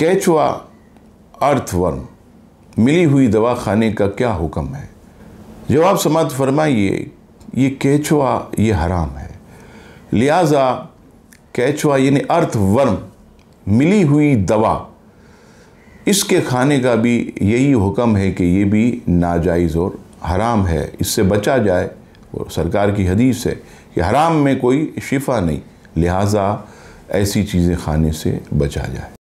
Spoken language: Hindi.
कैचुआ अर्थवर्म मिली हुई दवा खाने का क्या हुक्म है जवाब समात फरमाइए ये कैचुआ ये हराम है लिहाजा कैचुआ यानी अर्थवर्म मिली हुई दवा इसके खाने का भी यही हुक्म है कि ये भी नाजायज़ और हराम है इससे बचा जाए और सरकार की हदीस है कि हराम में कोई शिफा नहीं लिहाजा ऐसी चीज़ें खाने से बचा जाए